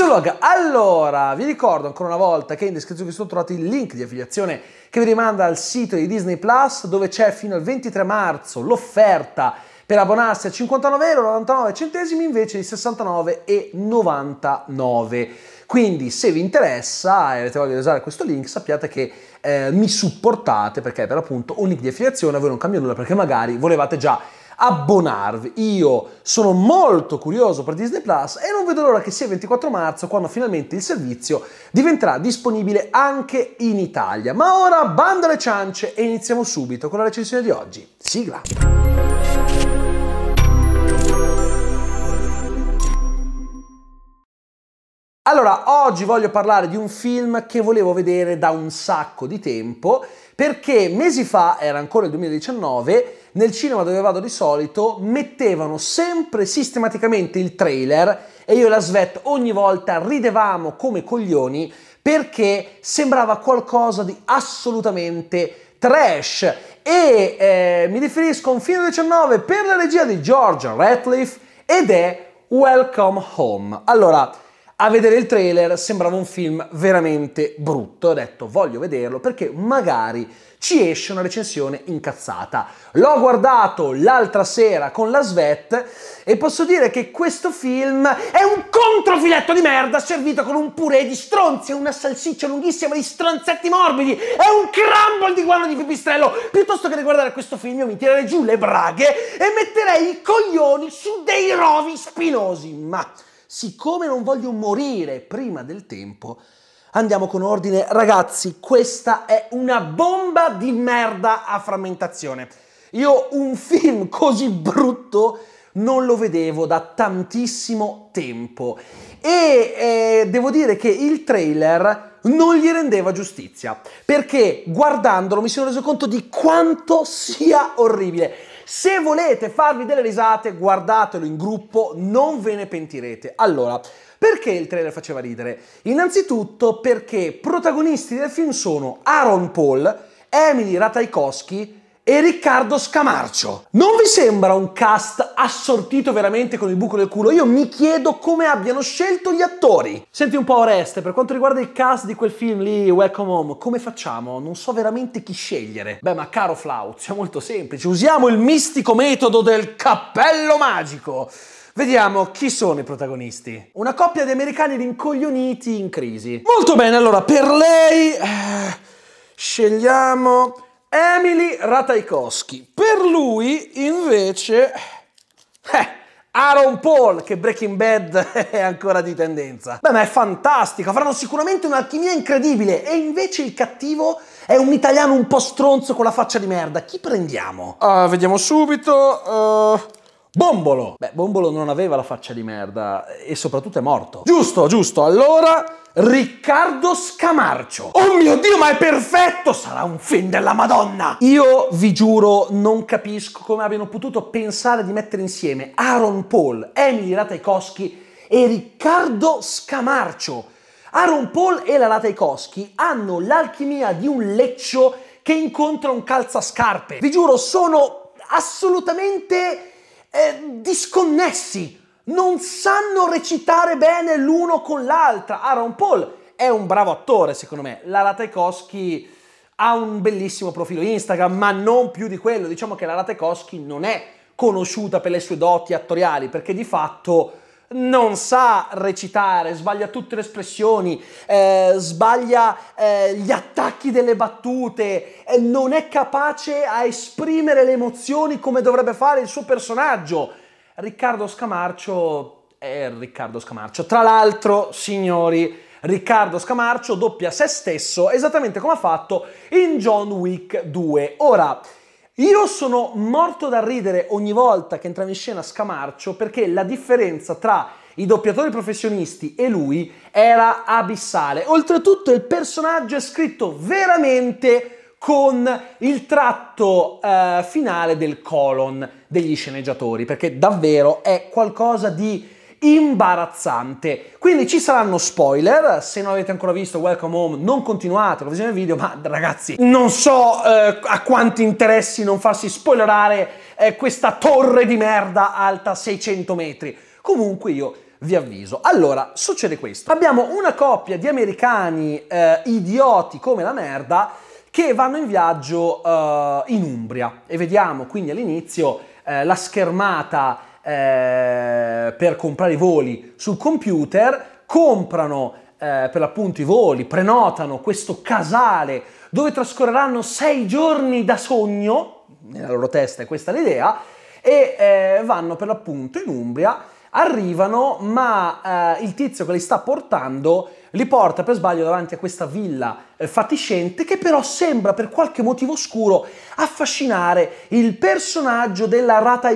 Pixelog, allora vi ricordo ancora una volta che in descrizione sotto trovate il link di affiliazione che vi rimanda al sito di Disney Plus dove c'è fino al 23 marzo l'offerta per abbonarsi a 59,99€ invece di 69,99€. Quindi se vi interessa e avete voglia di usare questo link sappiate che eh, mi supportate perché per appunto un link di affiliazione a voi non cambia nulla perché magari volevate già abbonarvi. Io sono molto curioso per Disney Plus e non vedo l'ora che sia il 24 marzo quando finalmente il servizio diventerà disponibile anche in Italia. Ma ora bando alle ciance e iniziamo subito con la recensione di oggi. Sigla! Allora, oggi voglio parlare di un film che volevo vedere da un sacco di tempo, perché mesi fa, era ancora il 2019, nel cinema dove vado di solito mettevano sempre sistematicamente il trailer e io e la Svet ogni volta ridevamo come coglioni perché sembrava qualcosa di assolutamente trash e eh, mi riferisco a un film 19 per la regia di George Ratliff ed è Welcome Home. Allora, a vedere il trailer sembrava un film veramente brutto. Ho detto voglio vederlo perché magari ci esce una recensione incazzata. L'ho guardato l'altra sera con la Svet e posso dire che questo film è un controfiletto di merda servito con un purè di stronzi, una salsiccia lunghissima di stronzetti morbidi, è un crumble di guano di pipistrello. Piuttosto che riguardare questo film io mi tirerei giù le braghe e metterei i coglioni su dei rovi spinosi. Ma siccome non voglio morire prima del tempo, andiamo con ordine. Ragazzi, questa è una bomba di merda a frammentazione. Io un film così brutto non lo vedevo da tantissimo tempo e eh, devo dire che il trailer non gli rendeva giustizia perché guardandolo mi sono reso conto di quanto sia orribile se volete farvi delle risate, guardatelo in gruppo, non ve ne pentirete. Allora, perché il trailer faceva ridere? Innanzitutto perché protagonisti del film sono Aaron Paul, Emily Ratajkowski e Riccardo Scamarcio. Non vi sembra un cast assortito veramente con il buco del culo? Io mi chiedo come abbiano scelto gli attori. Senti un po' Oreste, per quanto riguarda il cast di quel film lì, Welcome Home, come facciamo? Non so veramente chi scegliere. Beh, ma caro Flauzio, è molto semplice. Usiamo il mistico metodo del cappello magico. Vediamo chi sono i protagonisti. Una coppia di americani rincoglioniti in crisi. Molto bene, allora, per lei... Eh, scegliamo... Emily Ratajkowski. Per lui invece... Eh, Aaron Paul, che Breaking Bad è ancora di tendenza. Beh, ma è fantastico, avranno sicuramente un'alchimia incredibile. E invece il cattivo è un italiano un po' stronzo con la faccia di merda. Chi prendiamo? Uh, vediamo subito. Uh... Bombolo! Beh, Bombolo non aveva la faccia di merda e soprattutto è morto. Giusto, giusto. Allora, Riccardo Scamarcio. Oh mio Dio, ma è perfetto! Sarà un film della Madonna! Io vi giuro, non capisco come abbiano potuto pensare di mettere insieme Aaron Paul, Emily Ratajkowski e Riccardo Scamarcio. Aaron Paul e la Ratajkowski hanno l'alchimia di un leccio che incontra un calzascarpe. Vi giuro, sono assolutamente eh, disconnessi non sanno recitare bene l'uno con l'altra. Aaron Paul è un bravo attore, secondo me. Lara Tchaikovsky ha un bellissimo profilo Instagram, ma non più di quello. Diciamo che Lara Tchaikovsky non è conosciuta per le sue doti attoriali, perché di fatto non sa recitare, sbaglia tutte le espressioni, eh, sbaglia eh, gli attacchi delle battute, eh, non è capace a esprimere le emozioni come dovrebbe fare il suo personaggio Riccardo Scamarcio è Riccardo Scamarcio. Tra l'altro, signori, Riccardo Scamarcio doppia se stesso, esattamente come ha fatto in John Wick 2. Ora, io sono morto da ridere ogni volta che entra in scena Scamarcio perché la differenza tra i doppiatori professionisti e lui era abissale. Oltretutto il personaggio è scritto veramente con il tratto eh, finale del colon degli sceneggiatori, perché davvero è qualcosa di imbarazzante. Quindi ci saranno spoiler, se non avete ancora visto Welcome Home non continuate la visione del video, ma ragazzi non so eh, a quanti interessi non farsi spoilerare eh, questa torre di merda alta 600 metri. Comunque io vi avviso. Allora, succede questo. Abbiamo una coppia di americani eh, idioti come la merda che vanno in viaggio uh, in Umbria e vediamo quindi all'inizio eh, la schermata eh, per comprare i voli sul computer, comprano eh, per l'appunto i voli, prenotano questo casale dove trascorreranno sei giorni da sogno, nella loro testa è questa l'idea, e eh, vanno per l'appunto in Umbria arrivano, ma eh, il tizio che li sta portando li porta per sbaglio davanti a questa villa eh, fatiscente che però sembra per qualche motivo oscuro affascinare il personaggio della Rata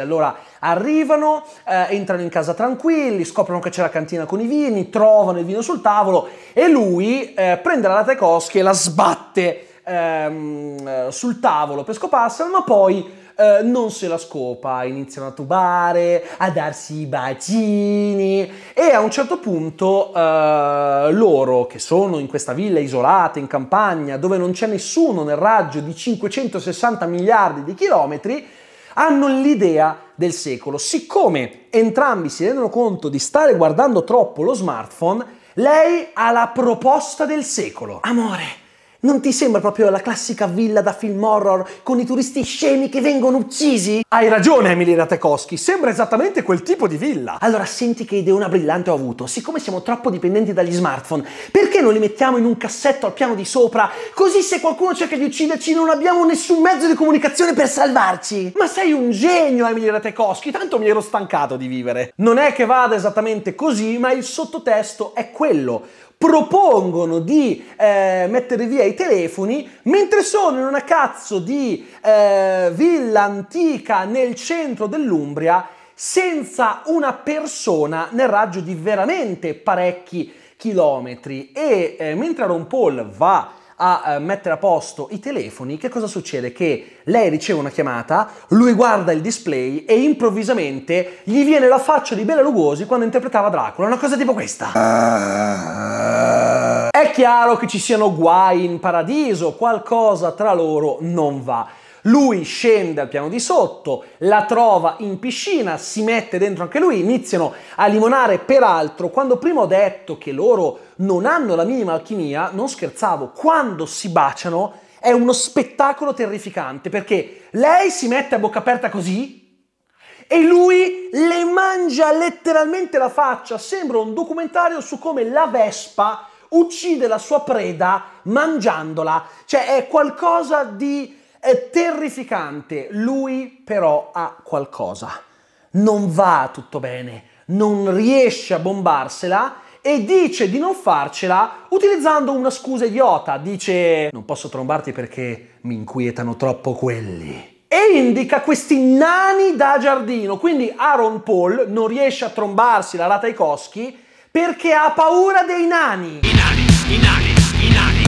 Allora arrivano, eh, entrano in casa tranquilli, scoprono che c'è la cantina con i vini, trovano il vino sul tavolo e lui eh, prende la Rata e la sbatte ehm, sul tavolo per scoparsela, ma poi eh, non se la scopa, iniziano a tubare, a darsi i bacini e a un certo punto eh, loro che sono in questa villa isolata in campagna dove non c'è nessuno nel raggio di 560 miliardi di chilometri hanno l'idea del secolo. Siccome entrambi si rendono conto di stare guardando troppo lo smartphone, lei ha la proposta del secolo. Amore, non ti sembra proprio la classica villa da film horror con i turisti scemi che vengono uccisi? Hai ragione, Emily Ratekowski, sembra esattamente quel tipo di villa. Allora senti che idea brillante ho avuto. Siccome siamo troppo dipendenti dagli smartphone, perché non li mettiamo in un cassetto al piano di sopra? Così se qualcuno cerca di ucciderci non abbiamo nessun mezzo di comunicazione per salvarci. Ma sei un genio, Emily Ratekowski, tanto mi ero stancato di vivere. Non è che vada esattamente così, ma il sottotesto è quello propongono di eh, mettere via i telefoni mentre sono in una cazzo di eh, villa antica nel centro dell'Umbria senza una persona nel raggio di veramente parecchi chilometri e eh, mentre Ron Paul va a eh, mettere a posto i telefoni, che cosa succede? Che lei riceve una chiamata, lui guarda il display e improvvisamente gli viene la faccia di Bela Lugosi quando interpretava Dracula, una cosa tipo questa. È chiaro che ci siano guai in paradiso, qualcosa tra loro non va. Lui scende al piano di sotto, la trova in piscina, si mette dentro anche lui, iniziano a limonare. Peraltro, quando prima ho detto che loro non hanno la minima alchimia, non scherzavo, quando si baciano è uno spettacolo terrificante perché lei si mette a bocca aperta così e lui le mangia letteralmente la faccia. Sembra un documentario su come la vespa uccide la sua preda mangiandola. Cioè è qualcosa di è terrificante, lui però ha qualcosa. Non va tutto bene, non riesce a bombarsela e dice di non farcela utilizzando una scusa idiota. Dice non posso trombarti perché mi inquietano troppo quelli e indica questi nani da giardino. Quindi Aaron Paul non riesce a trombarsi la rata perché ha paura dei nani. I nani, i nani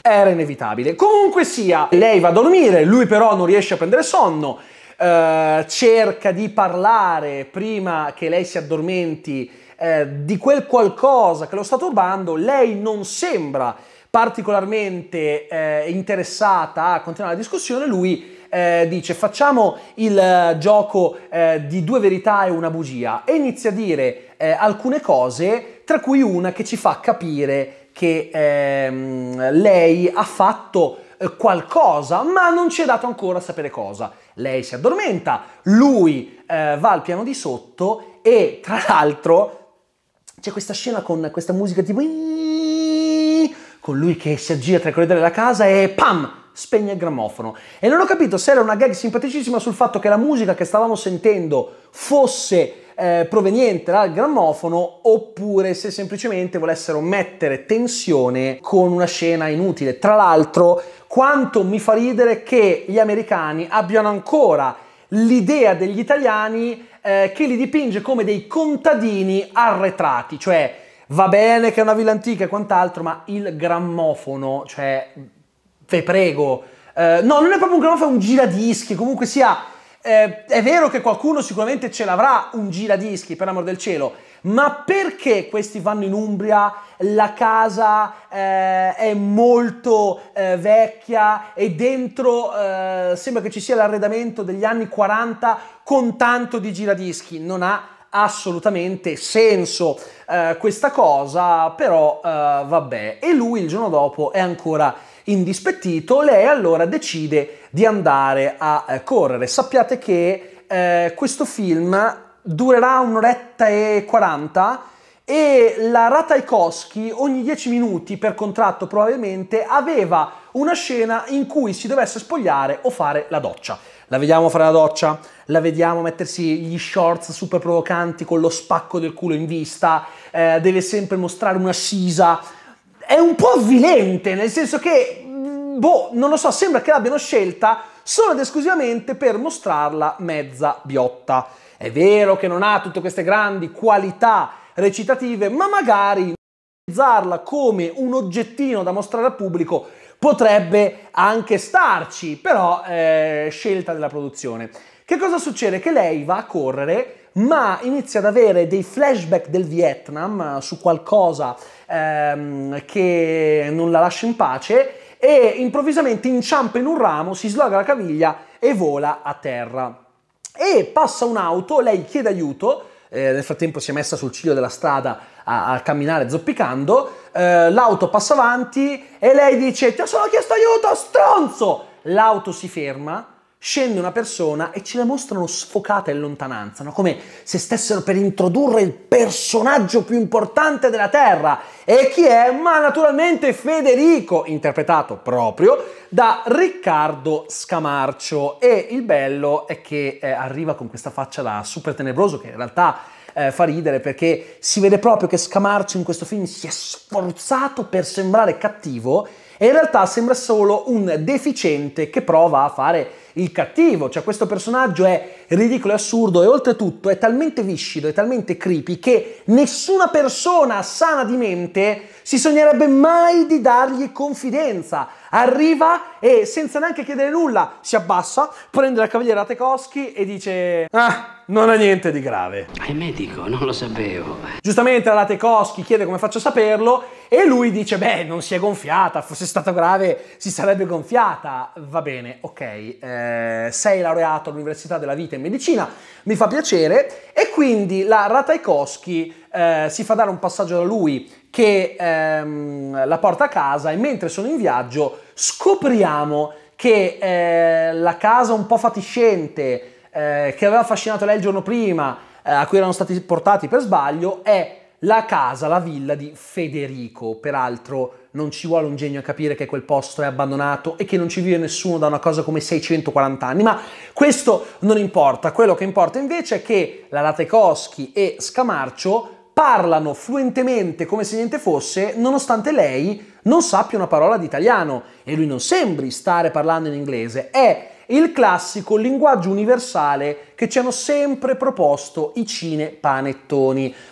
era inevitabile. Comunque sia, lei va a dormire, lui però non riesce a prendere sonno, eh, cerca di parlare prima che lei si addormenti eh, di quel qualcosa che lo sta turbando, lei non sembra particolarmente eh, interessata a continuare la discussione, lui eh, dice facciamo il eh, gioco eh, di due verità e una bugia e inizia a dire eh, alcune cose, tra cui una che ci fa capire che ehm, lei ha fatto eh, qualcosa, ma non ci è dato ancora sapere cosa. Lei si addormenta, lui eh, va al piano di sotto e tra l'altro c'è questa scena con questa musica tipo con lui che si aggira tra i corridoi della casa e pam! spegne il grammofono. E non ho capito se era una gag simpaticissima sul fatto che la musica che stavamo sentendo fosse eh, proveniente dal grammofono oppure se semplicemente volessero mettere tensione con una scena inutile. Tra l'altro, quanto mi fa ridere che gli americani abbiano ancora l'idea degli italiani eh, che li dipinge come dei contadini arretrati, cioè va bene che è una villa antica e quant'altro, ma il grammofono, cioè ve prego, eh, no, non è proprio un grammofono, è un giradischi, comunque sia eh, è vero che qualcuno sicuramente ce l'avrà un giradischi, per amor del cielo, ma perché questi vanno in Umbria? La casa eh, è molto eh, vecchia e dentro eh, sembra che ci sia l'arredamento degli anni 40 con tanto di giradischi. Non ha assolutamente senso eh, questa cosa, però eh, vabbè. E lui il giorno dopo è ancora indispettito, lei allora decide di andare a eh, correre. Sappiate che eh, questo film durerà un'oretta e 40 e la Ratajkowski ogni 10 minuti per contratto probabilmente aveva una scena in cui si dovesse spogliare o fare la doccia. La vediamo fare la doccia, la vediamo mettersi gli shorts super provocanti con lo spacco del culo in vista, eh, deve sempre mostrare una sisa, è un po' avvilente, nel senso che, mm, boh, non lo so, sembra che l'abbiano scelta solo ed esclusivamente per mostrarla mezza biotta. È vero che non ha tutte queste grandi qualità recitative, ma magari utilizzarla come un oggettino da mostrare al pubblico potrebbe anche starci, però eh, scelta della produzione. Che cosa succede? Che lei va a correre ma inizia ad avere dei flashback del Vietnam eh, su qualcosa ehm, che non la lascia in pace e improvvisamente inciampa in un ramo, si sloga la caviglia e vola a terra. E passa un'auto, lei chiede aiuto, eh, nel frattempo si è messa sul ciglio della strada a, a camminare zoppicando, eh, l'auto passa avanti e lei dice ti ho solo chiesto aiuto, stronzo! L'auto si ferma scende una persona e ce la mostrano sfocata in lontananza, no? come se stessero per introdurre il personaggio più importante della Terra. E chi è? Ma naturalmente Federico, interpretato proprio da Riccardo Scamarcio. E il bello è che eh, arriva con questa faccia da super tenebroso, che in realtà eh, fa ridere perché si vede proprio che Scamarcio in questo film si è sforzato per sembrare cattivo e in realtà sembra solo un deficiente che prova a fare il cattivo, cioè questo personaggio è ridicolo e assurdo e oltretutto è talmente viscido e talmente creepy che nessuna persona sana di mente si sognerebbe mai di dargli confidenza, arriva e senza neanche chiedere nulla si abbassa, prende la cavaliera Tekoschi e dice ah, non ha niente di grave. Ma il medico, non lo sapevo. Giustamente la Tekoschi chiede come faccio a saperlo e lui dice beh non si è gonfiata, fosse stato grave si sarebbe gonfiata. Va bene, ok, eh, sei laureato all'Università della Vita in Medicina, mi fa piacere e quindi la Ratajkowski eh, si fa dare un passaggio da lui che ehm, la porta a casa e mentre sono in viaggio scopriamo che eh, la casa un po' fatiscente eh, che aveva affascinato lei il giorno prima, eh, a cui erano stati portati per sbaglio, è la casa, la villa di Federico. Peraltro non ci vuole un genio a capire che quel posto è abbandonato e che non ci vive nessuno da una cosa come 640 anni, ma questo non importa. Quello che importa invece è che la Latekowski e Scamarcio parlano fluentemente come se niente fosse, nonostante lei non sappia una parola di italiano e lui non sembri stare parlando in inglese. È il classico linguaggio universale che ci hanno sempre proposto i cine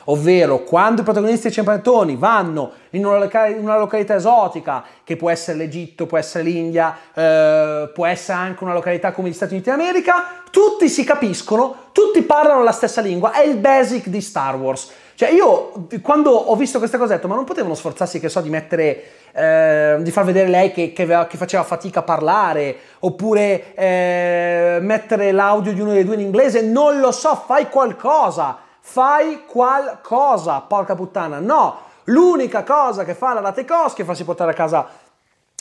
ovvero quando i protagonisti dei cine vanno in una, loca- in una località esotica, che può essere l'Egitto, può essere l'India, eh, può essere anche una località come gli Stati Uniti d'America, tutti si capiscono, tutti parlano la stessa lingua, è il basic di Star Wars. Cioè io quando ho visto queste cose ho detto ma non potevano sforzarsi che so di mettere, eh, di far vedere lei che, che, che, faceva fatica a parlare oppure eh, mettere l'audio di uno dei due in inglese, non lo so, fai qualcosa, fai qualcosa, porca puttana, no! L'unica cosa che fa la Latekos è farsi portare a casa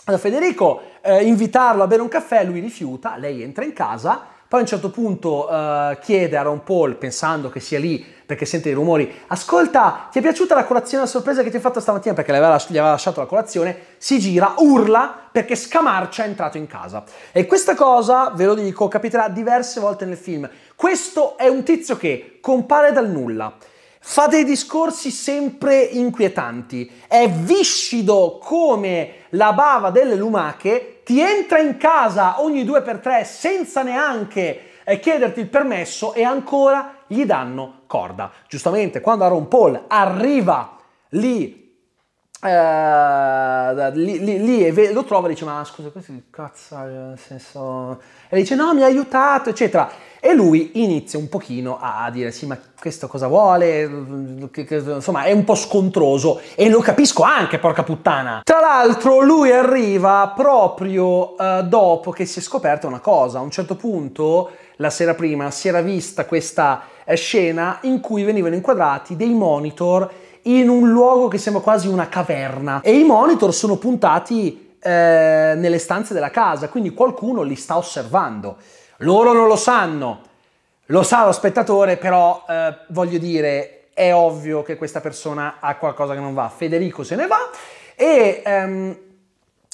da eh, Federico, eh, invitarlo a bere un caffè, lui rifiuta, lei entra in casa, poi a un certo punto eh, chiede a Ron Paul, pensando che sia lì perché sente i rumori. Ascolta, ti è piaciuta la colazione a sorpresa che ti ho fatto stamattina perché gli aveva, lasciato la colazione? Si gira, urla perché Scamarcia è entrato in casa. E questa cosa, ve lo dico, capiterà diverse volte nel film. Questo è un tizio che compare dal nulla. Fa dei discorsi sempre inquietanti, è viscido come la bava delle lumache, ti entra in casa ogni due per tre senza neanche eh, chiederti il permesso e ancora gli danno corda. Giustamente, quando Aaron Paul arriva lì Uh, lì, lì, lì ve- lo trova e dice ma scusa questo che cazzo eh, nel senso e dice no mi ha aiutato eccetera e lui inizia un pochino a dire sì ma questo cosa vuole insomma è un po' scontroso e lo capisco anche porca puttana tra l'altro lui arriva proprio uh, dopo che si è scoperta una cosa a un certo punto la sera prima si era vista questa eh, scena in cui venivano inquadrati dei monitor in un luogo che sembra quasi una caverna e i monitor sono puntati eh, nelle stanze della casa, quindi qualcuno li sta osservando. Loro non lo sanno, lo sa lo spettatore, però eh, voglio dire, è ovvio che questa persona ha qualcosa che non va. Federico se ne va e ehm,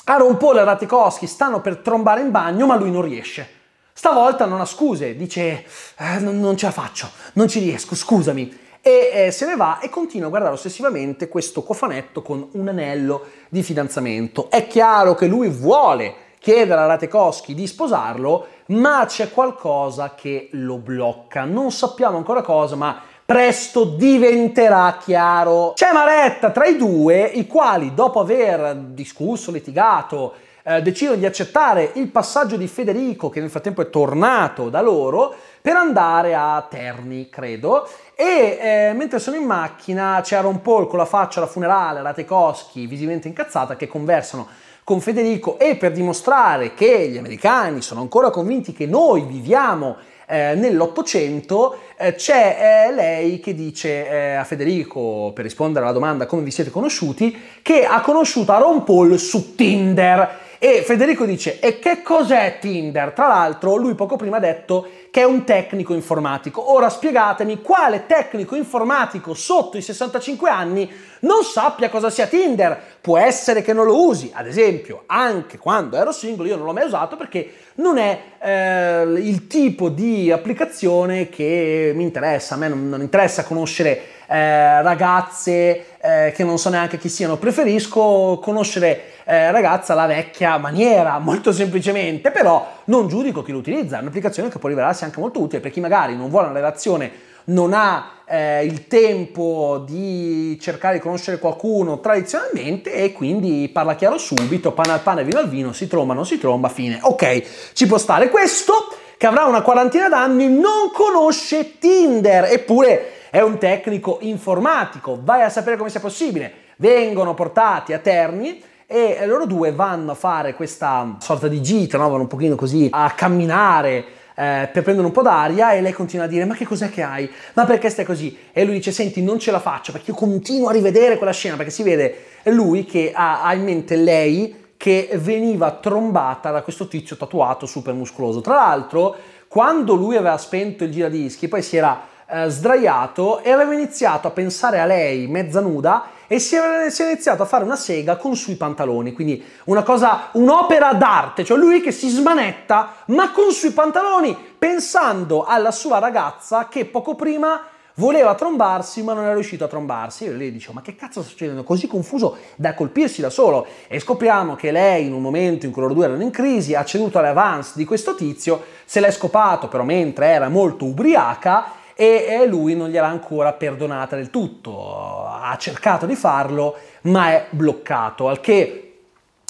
Aaron Paul e Ratikowski stanno per trombare in bagno, ma lui non riesce Stavolta non ha scuse, dice eh, non, non ce la faccio, non ci riesco, scusami e eh, se ne va e continua a guardare ossessivamente questo cofanetto con un anello di fidanzamento. È chiaro che lui vuole chiedere a Ratekowski di sposarlo, ma c'è qualcosa che lo blocca. Non sappiamo ancora cosa, ma presto diventerà chiaro. C'è maretta tra i due, i quali dopo aver discusso, litigato, eh, decidono di accettare il passaggio di Federico, che nel frattempo è tornato da loro, per andare a Terni, credo. E eh, mentre sono in macchina c'è Aaron Paul con la faccia alla funerale, la Tekoschi, visibilmente incazzata, che conversano con Federico e per dimostrare che gli americani sono ancora convinti che noi viviamo eh, nell'Ottocento eh, c'è eh, lei che dice eh, a Federico, per rispondere alla domanda come vi siete conosciuti, che ha conosciuto Aaron Paul su Tinder e Federico dice, e che cos'è Tinder? Tra l'altro lui poco prima ha detto che è un tecnico informatico. Ora spiegatemi quale tecnico informatico sotto i 65 anni non sappia cosa sia Tinder. Può essere che non lo usi, ad esempio, anche quando ero single io non l'ho mai usato perché non è eh, il tipo di applicazione che mi interessa, a me non, non interessa conoscere eh, ragazze eh, che non so neanche chi siano, preferisco conoscere eh, ragazza alla vecchia maniera, molto semplicemente, però non giudico chi lo utilizza, è un'applicazione che può rivelarsi anche molto utile per chi magari non vuole una relazione, non ha eh, il tempo di cercare di conoscere qualcuno tradizionalmente e quindi parla chiaro subito, pane al pane, vino al vino, si tromba, non si tromba, fine. Ok, ci può stare questo che avrà una quarantina d'anni non conosce Tinder, eppure è un tecnico informatico, vai a sapere come sia possibile. Vengono portati a Terni e loro due vanno a fare questa sorta di gita, no? vanno un pochino così a camminare eh, per prendere un po' d'aria e lei continua a dire ma che cos'è che hai? Ma perché stai così? E lui dice senti non ce la faccio perché io continuo a rivedere quella scena perché si vede lui che ha, ha in mente lei che veniva trombata da questo tizio tatuato super muscoloso. Tra l'altro quando lui aveva spento il giradischi poi si era eh, sdraiato e aveva iniziato a pensare a lei mezza nuda e si è, si è, iniziato a fare una sega con sui pantaloni, quindi una cosa, un'opera d'arte, cioè lui che si smanetta ma con sui pantaloni pensando alla sua ragazza che poco prima voleva trombarsi ma non è riuscito a trombarsi. E lei dice ma che cazzo sta succedendo? Così confuso da colpirsi da solo. E scopriamo che lei in un momento in cui loro due erano in crisi ha ceduto alle avance di questo tizio, se l'è scopato però mentre era molto ubriaca e lui non gliel'ha ancora perdonata del tutto. Ha cercato di farlo, ma è bloccato, al che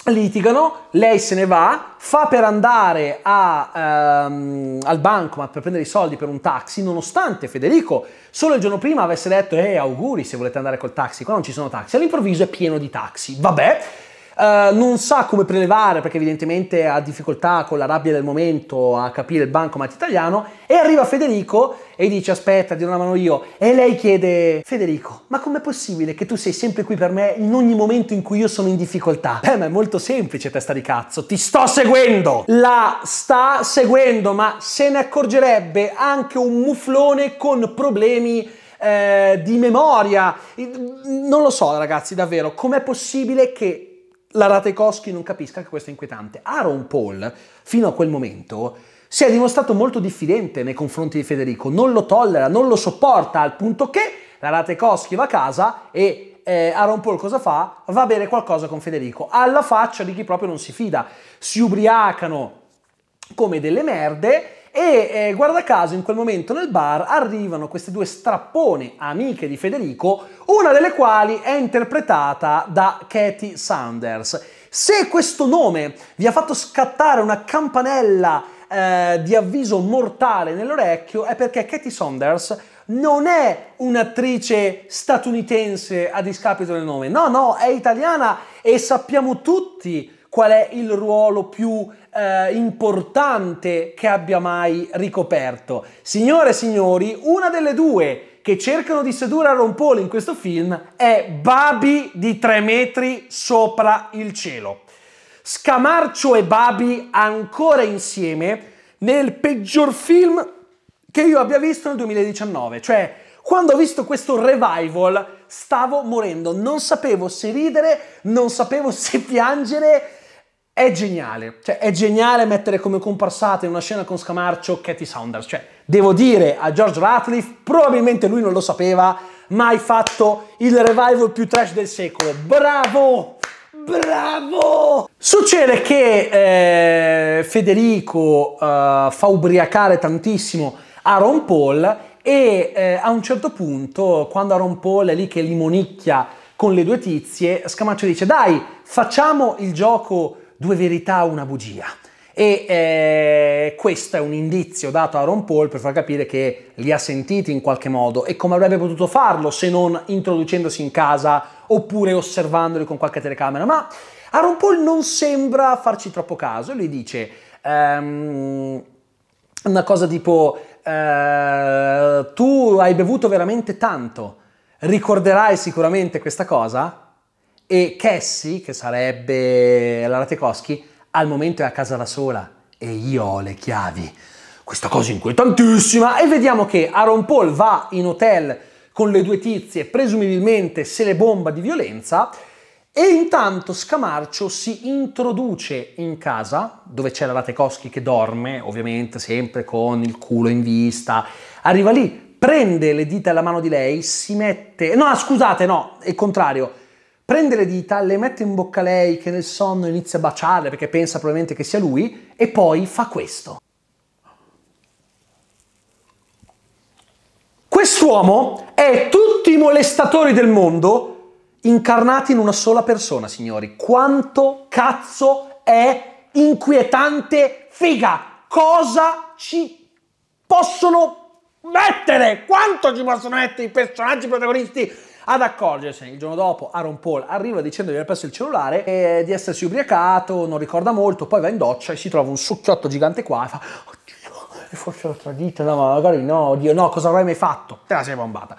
litigano, lei se ne va, fa per andare a, ehm, al bancomat per prendere i soldi per un taxi, nonostante Federico solo il giorno prima avesse detto eh auguri se volete andare col taxi, qua non ci sono taxi, all'improvviso è pieno di taxi, vabbè, eh, non sa come prelevare perché evidentemente ha difficoltà con la rabbia del momento a capire il bancomat italiano e arriva Federico e dice aspetta di una mano io e lei chiede Federico ma com'è possibile che tu sei sempre qui per me in ogni momento in cui io sono in difficoltà? Beh ma è molto semplice testa di cazzo ti sto seguendo la sta seguendo ma se ne accorgerebbe anche un muflone con problemi eh, di memoria non lo so ragazzi davvero com'è possibile che la Ratekowski non capisca che questo è inquietante. Aaron Paul, fino a quel momento, si è dimostrato molto diffidente nei confronti di Federico, non lo tollera, non lo sopporta, al punto che la Ratekowski va a casa e eh, Aaron Paul cosa fa? Va a bere qualcosa con Federico, alla faccia di chi proprio non si fida. Si ubriacano come delle merde e eh, guarda caso in quel momento nel bar arrivano queste due strappone amiche di Federico, una delle quali è interpretata da Katie Sanders. Se questo nome vi ha fatto scattare una campanella eh, di avviso mortale nell'orecchio è perché Katie Sanders non è un'attrice statunitense a discapito del nome, no, no, è italiana e sappiamo tutti qual è il ruolo più eh, importante che abbia mai ricoperto. Signore e signori, una delle due che cercano di sedurre Aaron Paul in questo film è Babi di 3 metri sopra il cielo. Scamarcio e Babi ancora insieme nel peggior film che io abbia visto nel 2019, cioè quando ho visto questo revival stavo morendo, non sapevo se ridere, non sapevo se piangere, è geniale, cioè è geniale mettere come comparsata in una scena con Scamarcio Katie Saunders, cioè devo dire a George Ratliff, probabilmente lui non lo sapeva, ma hai fatto il revival più trash del secolo, bravo! Bravo! Succede che eh, Federico eh, fa ubriacare tantissimo Aaron Paul e eh, a un certo punto, quando Aaron Paul è lì che limonicchia con le due tizie, Scamarcio dice dai, facciamo il gioco due verità, una bugia. E eh, questo è un indizio dato a Ron Paul per far capire che li ha sentiti in qualche modo e come avrebbe potuto farlo se non introducendosi in casa oppure osservandoli con qualche telecamera. Ma Aaron Paul non sembra farci troppo caso e lui dice um, una cosa tipo uh, tu hai bevuto veramente tanto, ricorderai sicuramente questa cosa? e Cassie, che sarebbe la Tekoschi, al momento è a casa da sola e io ho le chiavi. Questa cosa inquietantissima e vediamo che Aaron Paul va in hotel con le due tizie, presumibilmente se le bomba di violenza e intanto Scamarcio si introduce in casa, dove c'è la Latekoschi che dorme, ovviamente sempre con il culo in vista. Arriva lì, prende le dita alla mano di lei, si mette... No, scusate, no, è il contrario prende le dita, le mette in bocca a lei che nel sonno inizia a baciarle perché pensa probabilmente che sia lui e poi fa questo. Quest'uomo è tutti i molestatori del mondo incarnati in una sola persona, signori. Quanto cazzo è inquietante figa! Cosa ci possono mettere? Quanto ci possono mettere i personaggi protagonisti ad accorgersene il giorno dopo Aaron Paul arriva dicendo di aver perso il cellulare e di essersi ubriacato, non ricorda molto, poi va in doccia e si trova un succhiotto gigante qua e fa oddio, forse l'ho tradita, no magari no, oddio no, cosa avrei mai fatto? Te la sei bombata.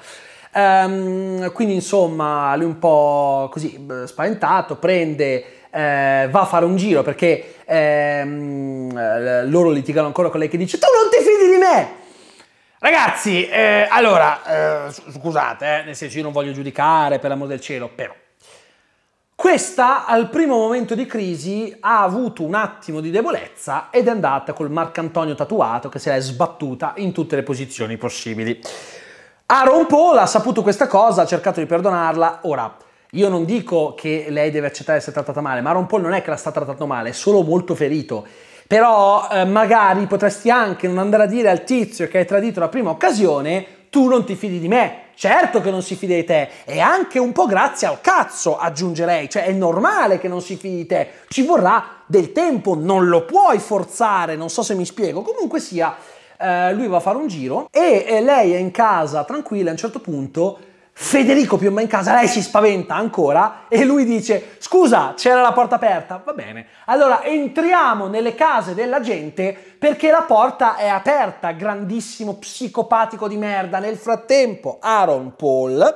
Um, quindi insomma lui un po' così eh, spaventato prende eh, va a fare un giro perché ehm, loro litigano ancora con lei che dice tu non ti fidi di me Ragazzi, eh, allora, eh, scusate, eh, nel senso io non voglio giudicare, per l'amor del cielo, però. Questa al primo momento di crisi ha avuto un attimo di debolezza ed è andata col Marcantonio tatuato che se l'è sbattuta in tutte le posizioni possibili. Aaron Paul ha saputo questa cosa, ha cercato di perdonarla, ora... Io non dico che lei deve accettare di essere trattata male, ma Aaron Paul non è che la sta trattando male, è solo molto ferito però eh, magari potresti anche non andare a dire al tizio che hai tradito la prima occasione, tu non ti fidi di me. Certo che non si fida di te, e anche un po' grazie al cazzo, aggiungerei. Cioè, è normale che non si fidi di te. Ci vorrà del tempo, non lo puoi forzare, non so se mi spiego. Comunque sia, eh, lui va a fare un giro e eh, lei è in casa tranquilla a un certo punto Federico piomba in casa, lei si spaventa ancora e lui dice scusa c'era la porta aperta, va bene, allora entriamo nelle case della gente perché la porta è aperta, grandissimo psicopatico di merda, nel frattempo Aaron Paul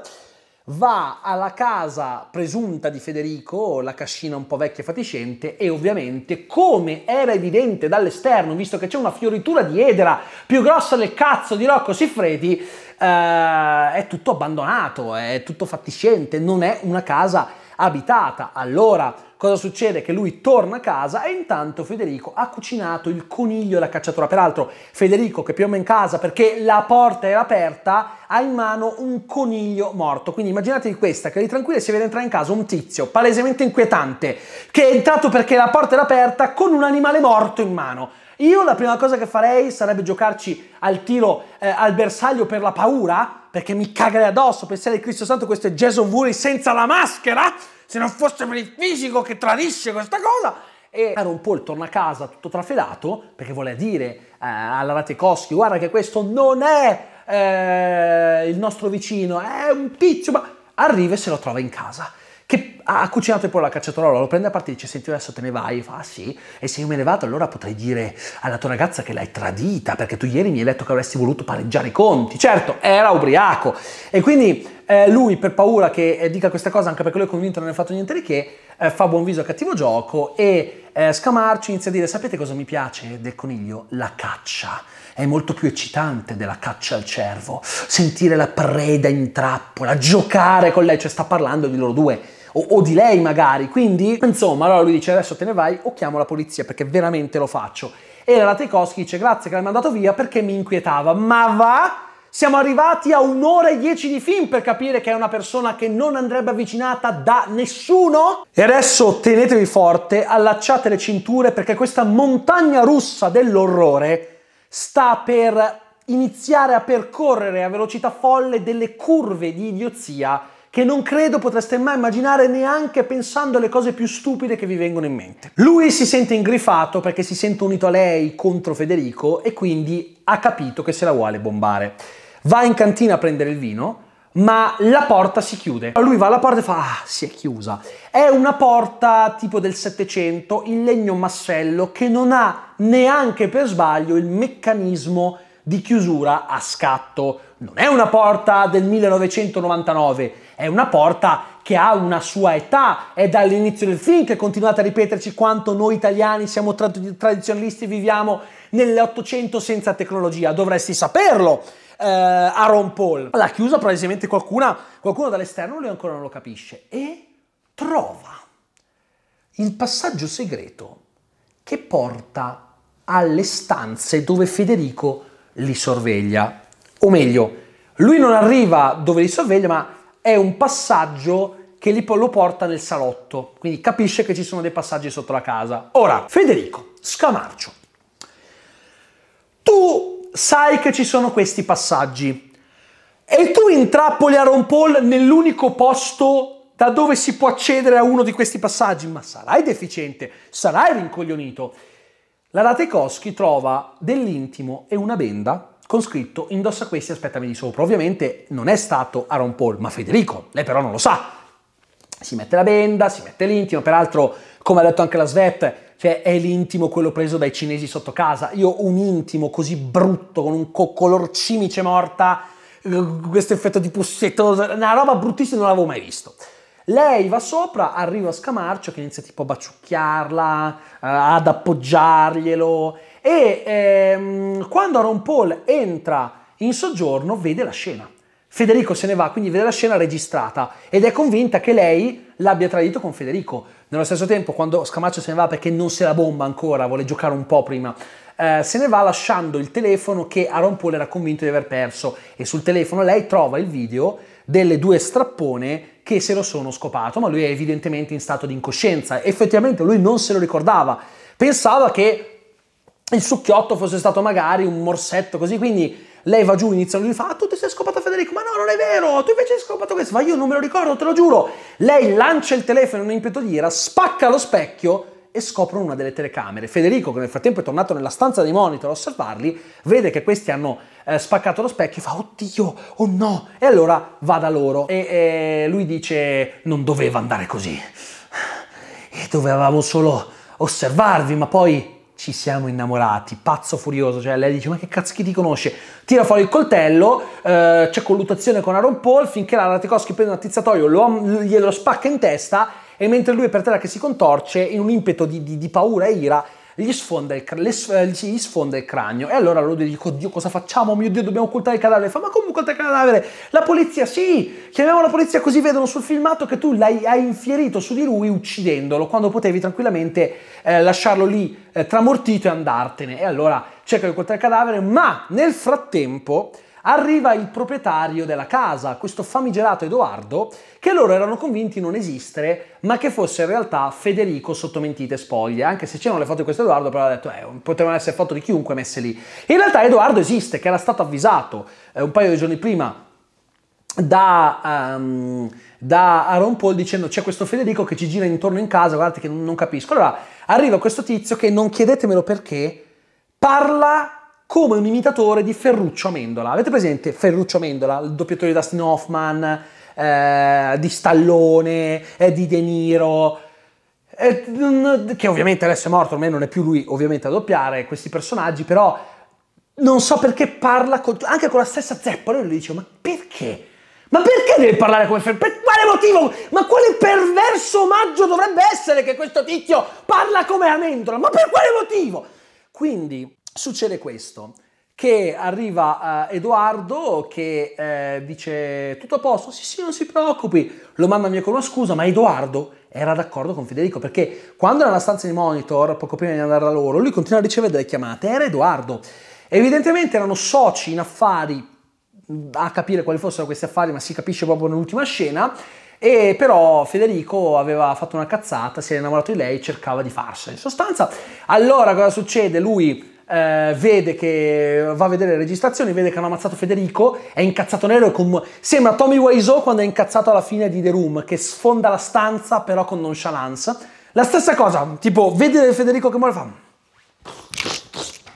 va alla casa presunta di Federico, la cascina un po' vecchia e fatiscente, e ovviamente, come era evidente dall'esterno, visto che c'è una fioritura di edera più grossa del cazzo di Rocco Siffredi, eh, è tutto abbandonato, è tutto fatiscente, non è una casa abitata. Allora cosa succede? Che lui torna a casa e intanto Federico ha cucinato il coniglio e la cacciatora. Peraltro Federico che piomba in casa perché la porta era aperta ha in mano un coniglio morto. Quindi immaginatevi questa, che lì tranquilla si vede entrare in casa un tizio palesemente inquietante che è entrato perché la porta era aperta con un animale morto in mano. Io la prima cosa che farei sarebbe giocarci al tiro eh, al bersaglio per la paura, perché mi cagherei addosso, pensare che Cristo Santo questo è Jason Wooley senza la maschera, se non fosse per il fisico che tradisce questa cosa. E Aaron Paul torna a casa tutto trafelato, perché vuole dire eh, alla Ratekowski, guarda che questo non è eh, il nostro vicino, è un tizio, ma arriva e se lo trova in casa che ha cucinato poi la cacciatorola, lo prende a parte e dice senti adesso te ne vai, fa sì, e se io me ne vado allora potrei dire alla tua ragazza che l'hai tradita perché tu ieri mi hai detto che avresti voluto pareggiare i conti, certo era ubriaco e quindi eh, lui per paura che eh, dica questa cosa anche perché lui è convinto non ha fatto niente di che, eh, fa buon viso a cattivo gioco e eh, Scamarci inizia a dire sapete cosa mi piace del coniglio? La caccia è molto più eccitante della caccia al cervo, sentire la preda in trappola, giocare con lei, cioè sta parlando di loro due o, o di lei magari. Quindi, insomma, allora lui dice adesso te ne vai o chiamo la polizia perché veramente lo faccio. E la Tchaikovsky dice grazie che l'hai mandato via perché mi inquietava. Ma va... Siamo arrivati a un'ora e dieci di film per capire che è una persona che non andrebbe avvicinata da nessuno. E adesso tenetevi forte, allacciate le cinture perché questa montagna russa dell'orrore sta per iniziare a percorrere a velocità folle delle curve di idiozia che non credo potreste mai immaginare neanche pensando alle cose più stupide che vi vengono in mente. Lui si sente ingrifato perché si sente unito a lei contro Federico e quindi ha capito che se la vuole bombare. Va in cantina a prendere il vino, ma la porta si chiude. Lui va alla porta e fa, ah, si è chiusa. È una porta tipo del Settecento, in legno massello, che non ha neanche per sbaglio il meccanismo di chiusura a scatto. Non è una porta del 1999, è una porta che ha una sua età, è dall'inizio del film che continuate a ripeterci quanto noi italiani siamo tra- tradizionalisti, viviamo nell'Ottocento senza tecnologia, dovresti saperlo. Eh, Aaron Paul l'ha chiusa, probabilmente qualcuna, qualcuno dall'esterno lui ancora non lo capisce e trova il passaggio segreto che porta alle stanze dove Federico li sorveglia. O meglio, lui non arriva dove li sorveglia, ma è un passaggio che lo porta nel salotto, quindi capisce che ci sono dei passaggi sotto la casa. Ora, Federico, Scamarcio, tu sai che ci sono questi passaggi e tu intrappoli Aaron Paul nell'unico posto da dove si può accedere a uno di questi passaggi, ma sarai deficiente, sarai rincoglionito. La Ratekowski trova dell'intimo e una benda con scritto indossa questi e aspettami di sopra. Ovviamente non è stato Aaron Paul, ma Federico, lei però non lo sa. Si mette la benda, si mette l'intimo, peraltro come ha detto anche la Svet, cioè è l'intimo quello preso dai cinesi sotto casa. Io un intimo così brutto, con un co- color cimice morta, eh, questo effetto di pussetto, una roba bruttissima non l'avevo mai visto. Lei va sopra, arriva a Scamarcio che inizia tipo a baciucchiarla, eh, ad appoggiarglielo, e ehm, quando Aaron Paul entra in soggiorno vede la scena. Federico se ne va, quindi vede la scena registrata ed è convinta che lei l'abbia tradito con Federico. Nello stesso tempo, quando Scamaccio se ne va perché non se la bomba ancora, vuole giocare un po' prima, eh, se ne va lasciando il telefono che Aaron Paul era convinto di aver perso e sul telefono lei trova il video delle due strappone che se lo sono scopato, ma lui è evidentemente in stato di incoscienza. Effettivamente lui non se lo ricordava, pensava che il succhiotto fosse stato magari un morsetto così, quindi lei va giù, inizia lui fa, ah, tu ti sei scopato Federico, ma no, non è vero, tu invece hai scopato questo, ma io non me lo ricordo, te lo giuro. Lei lancia il telefono in un impeto di ira, spacca lo specchio e scoprono una delle telecamere. Federico, che nel frattempo è tornato nella stanza dei monitor a osservarli, vede che questi hanno eh, spaccato lo specchio e fa, oddio, oh no, e allora va da loro. E eh, lui dice, non doveva andare così, e dovevamo solo osservarvi, ma poi ci siamo innamorati, pazzo furioso, cioè lei dice ma che cazzo chi ti conosce? Tira fuori il coltello, eh, c'è colluttazione con Aaron Paul finché la Ratikowski prende un attizzatoio, lo, glielo spacca in testa e mentre lui è per terra che si contorce, in un impeto di, di, di paura e ira, gli sfonda il, cr- sf- eh, gli sfonda il cranio e allora loro dicono, Dio cosa facciamo? Oh mio Dio dobbiamo occultare il cadavere. Fa ma come occultare il cadavere? La polizia sì, chiamiamo la polizia così vedono sul filmato che tu l'hai hai infierito su di lui uccidendolo quando potevi tranquillamente eh, lasciarlo lì eh, tramortito e andartene. E allora cerca di occultare il cadavere ma nel frattempo arriva il proprietario della casa, questo famigerato Edoardo, che loro erano convinti non esistere, ma che fosse in realtà Federico sotto mentite spoglie. Anche se c'erano le foto di questo Edoardo, però ha detto, eh, potevano essere foto di chiunque messe lì. In realtà Edoardo esiste, che era stato avvisato eh, un paio di giorni prima da, um, da, Aaron Paul dicendo c'è questo Federico che ci gira intorno in casa, guardate che non, capisco. Allora arriva questo tizio che non chiedetemelo perché, parla come un imitatore di Ferruccio Amendola. Avete presente Ferruccio Amendola, il doppiatore di Dustin Hoffman, eh, di Stallone, eh, di De Niro, eh, che ovviamente adesso è morto, ormai non è più lui ovviamente a doppiare questi personaggi, però non so perché parla con, anche con la stessa zeppa, lui dice ma perché? Ma perché deve parlare come Ferruccio? Per quale motivo? Ma quale perverso omaggio dovrebbe essere che questo tizio parla come Amendola? Ma per quale motivo? Quindi succede questo, che arriva eh, Edoardo che eh, dice tutto a posto, sì sì non si preoccupi, lo manda via con una scusa, ma Edoardo era d'accordo con Federico perché quando era nella stanza di monitor, poco prima di andare da loro, lui continua a ricevere delle chiamate, era Edoardo. Evidentemente erano soci in affari, a capire quali fossero questi affari, ma si capisce proprio nell'ultima scena, e però Federico aveva fatto una cazzata, si era innamorato di lei, cercava di farsela. In sostanza, allora cosa succede? Lui eh, vede che va a vedere le registrazioni, vede che hanno ammazzato Federico, è incazzato nero e con... sembra Tommy Wiseau quando è incazzato alla fine di The Room, che sfonda la stanza però con nonchalance. La stessa cosa, tipo, vede Federico che muore fa...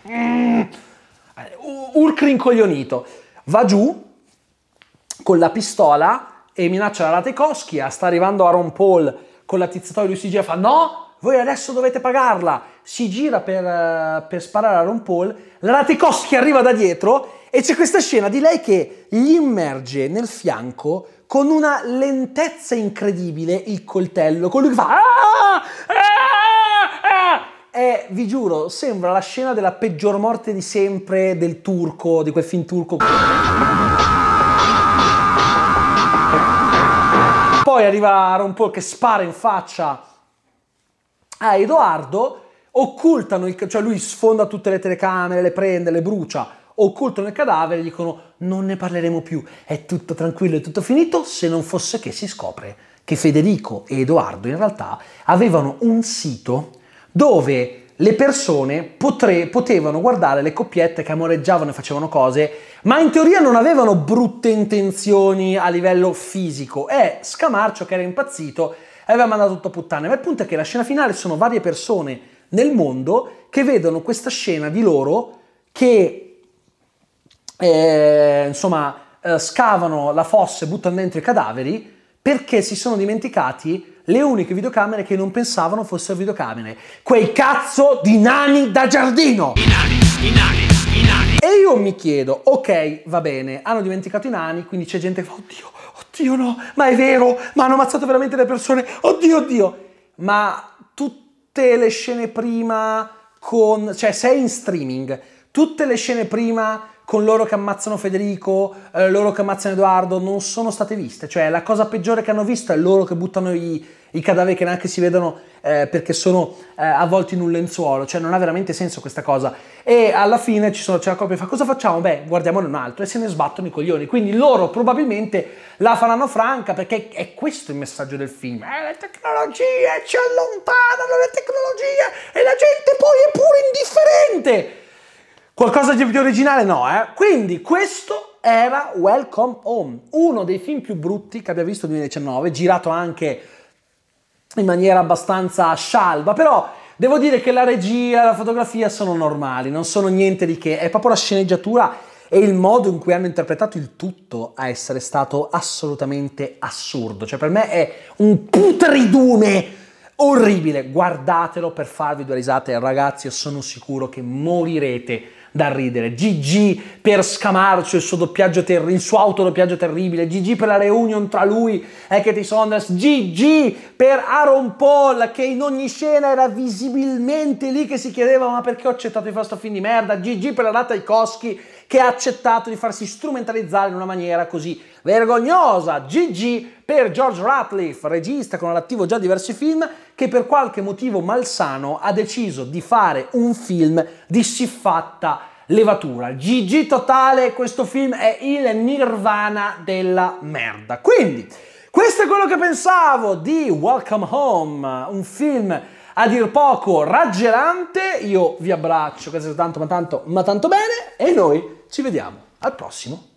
Mm. Eh, Urcri incoglionito. Va giù con la pistola e minaccia la Ratekoschia, sta arrivando Aaron Paul con l'attizzatoio di UCG e fa no, voi adesso dovete pagarla si gira per, eh, per sparare a Ron Paul, la Ratikowski arriva da dietro e c'è questa scena di lei che gli immerge nel fianco con una lentezza incredibile il coltello, con lui che fa... Aah! Aah! Ah, e vi giuro, sembra la scena della peggior morte di sempre del turco, di quel film turco. Poi arriva Ron Paul che spara in faccia a Edoardo occultano, il, cioè lui sfonda tutte le telecamere, le prende, le brucia, occultano il cadavere e dicono non ne parleremo più, è tutto tranquillo, è tutto finito, se non fosse che si scopre che Federico e Edoardo in realtà avevano un sito dove le persone potre, potevano guardare le coppiette che amoreggiavano e facevano cose, ma in teoria non avevano brutte intenzioni a livello fisico. È Scamarcio che era impazzito aveva mandato tutto a puttane. Ma il punto è che la scena finale sono varie persone nel mondo che vedono questa scena di loro che eh, insomma eh, scavano la fossa e buttano dentro i cadaveri perché si sono dimenticati le uniche videocamere che non pensavano fossero videocamere. Quei cazzo di nani da giardino! I nani, i nani, i nani. E io mi chiedo, ok, va bene, hanno dimenticato i nani, quindi c'è gente che fa, oddio, oddio no, ma è vero, ma hanno ammazzato veramente le persone, oddio, oddio. Ma tutti tutte le scene prima con... cioè sei in streaming, tutte le scene prima con loro che ammazzano Federico, eh, loro che ammazzano Edoardo, non sono state viste. Cioè la cosa peggiore che hanno visto è loro che buttano i, i cadaveri che neanche si vedono eh, perché sono eh, avvolti in un lenzuolo. Cioè non ha veramente senso questa cosa. E alla fine ci sono, c'è la coppia che fa cosa facciamo? Beh guardiamone un altro e se ne sbattono i coglioni. Quindi loro probabilmente la faranno franca perché è questo il messaggio del film. Eh, le tecnologie ci allontanano, le tecnologie e la gente poi è pure indifferente. Qualcosa di più originale no, eh? Quindi questo era Welcome Home, uno dei film più brutti che abbia visto nel 2019, girato anche in maniera abbastanza scialba, però devo dire che la regia, la fotografia sono normali, non sono niente di che, è proprio la sceneggiatura e il modo in cui hanno interpretato il tutto a essere stato assolutamente assurdo, cioè per me è un putridume orribile, guardatelo per farvi due risate, ragazzi, io sono sicuro che morirete da ridere. GG per Scamarcio, il suo doppiaggio terribile, il suo autodoppiaggio terribile. GG per la reunion tra lui e Katie Saunders. GG per Aaron Paul, che in ogni scena era visibilmente lì che si chiedeva ma perché ho accettato di fare sto film di merda. GG per la data Ikoski che ha accettato di farsi strumentalizzare in una maniera così vergognosa. GG per George Ratliff, regista con all'attivo già diversi film, che per qualche motivo malsano ha deciso di fare un film di siffatta levatura. GG totale, questo film è il nirvana della merda. Quindi, questo è quello che pensavo di Welcome Home, un film a dir poco raggelante. Io vi abbraccio, grazie tanto, ma tanto, ma tanto bene. E noi ci vediamo al prossimo